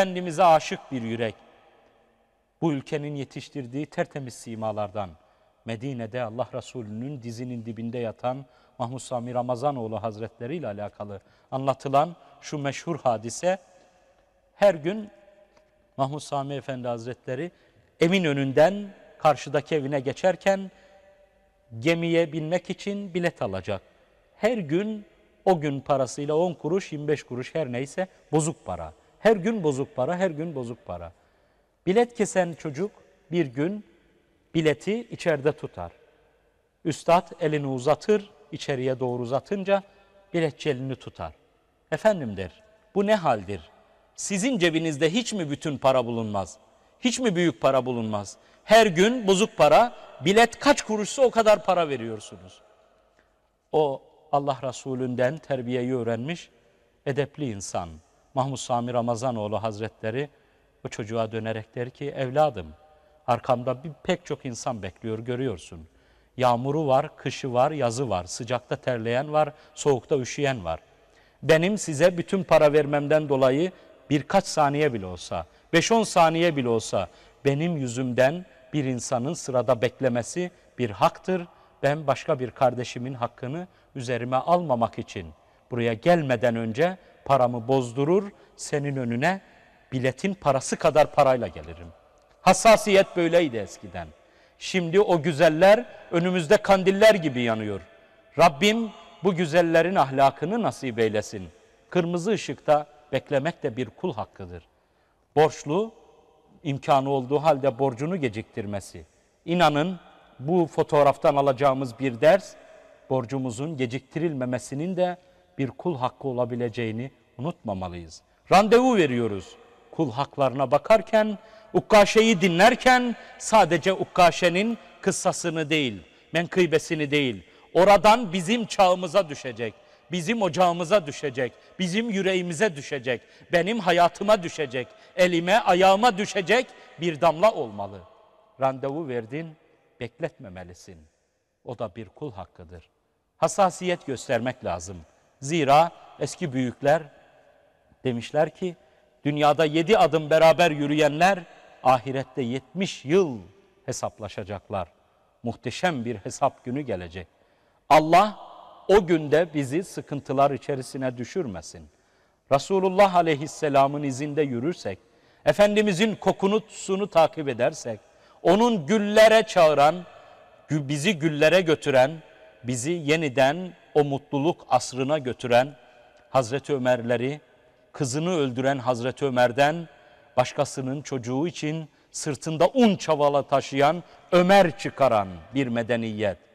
kendimize aşık bir yürek. Bu ülkenin yetiştirdiği tertemiz simalardan Medine'de Allah Resulü'nün dizinin dibinde yatan Mahmud Sami Ramazanoğlu Hazretleri ile alakalı anlatılan şu meşhur hadise her gün Mahmud Sami Efendi Hazretleri evin önünden karşıdaki evine geçerken gemiye binmek için bilet alacak. Her gün o gün parasıyla 10 kuruş 25 kuruş her neyse bozuk para. Her gün bozuk para, her gün bozuk para. Bilet kesen çocuk bir gün bileti içeride tutar. Üstad elini uzatır, içeriye doğru uzatınca biletçi elini tutar. Efendim der, bu ne haldir? Sizin cebinizde hiç mi bütün para bulunmaz? Hiç mi büyük para bulunmaz? Her gün bozuk para, bilet kaç kuruşsa o kadar para veriyorsunuz. O Allah Resulünden terbiyeyi öğrenmiş edepli insan.'' Mahmud Sami Ramazanoğlu Hazretleri bu çocuğa dönerek der ki evladım arkamda bir pek çok insan bekliyor görüyorsun. Yağmuru var, kışı var, yazı var, sıcakta terleyen var, soğukta üşüyen var. Benim size bütün para vermemden dolayı birkaç saniye bile olsa, 5-10 saniye bile olsa benim yüzümden bir insanın sırada beklemesi bir haktır. Ben başka bir kardeşimin hakkını üzerime almamak için buraya gelmeden önce paramı bozdurur, senin önüne biletin parası kadar parayla gelirim. Hassasiyet böyleydi eskiden. Şimdi o güzeller önümüzde kandiller gibi yanıyor. Rabbim bu güzellerin ahlakını nasip eylesin. Kırmızı ışıkta beklemek de bir kul hakkıdır. Borçlu imkanı olduğu halde borcunu geciktirmesi. İnanın bu fotoğraftan alacağımız bir ders borcumuzun geciktirilmemesinin de bir kul hakkı olabileceğini unutmamalıyız. Randevu veriyoruz. Kul haklarına bakarken, Ukkaşe'yi dinlerken sadece Ukkaşe'nin kıssasını değil, menkıbesini değil, oradan bizim çağımıza düşecek, bizim ocağımıza düşecek, bizim yüreğimize düşecek, benim hayatıma düşecek, elime ayağıma düşecek bir damla olmalı. Randevu verdin, bekletmemelisin. O da bir kul hakkıdır. Hassasiyet göstermek lazım. Zira eski büyükler demişler ki dünyada yedi adım beraber yürüyenler ahirette yetmiş yıl hesaplaşacaklar. Muhteşem bir hesap günü gelecek. Allah o günde bizi sıkıntılar içerisine düşürmesin. Resulullah aleyhisselamın izinde yürürsek, Efendimizin kokunusunu takip edersek, onun güllere çağıran, bizi güllere götüren, bizi yeniden o mutluluk asrına götüren Hazreti Ömer'leri, kızını öldüren Hazreti Ömer'den başkasının çocuğu için sırtında un çavala taşıyan Ömer çıkaran bir medeniyet.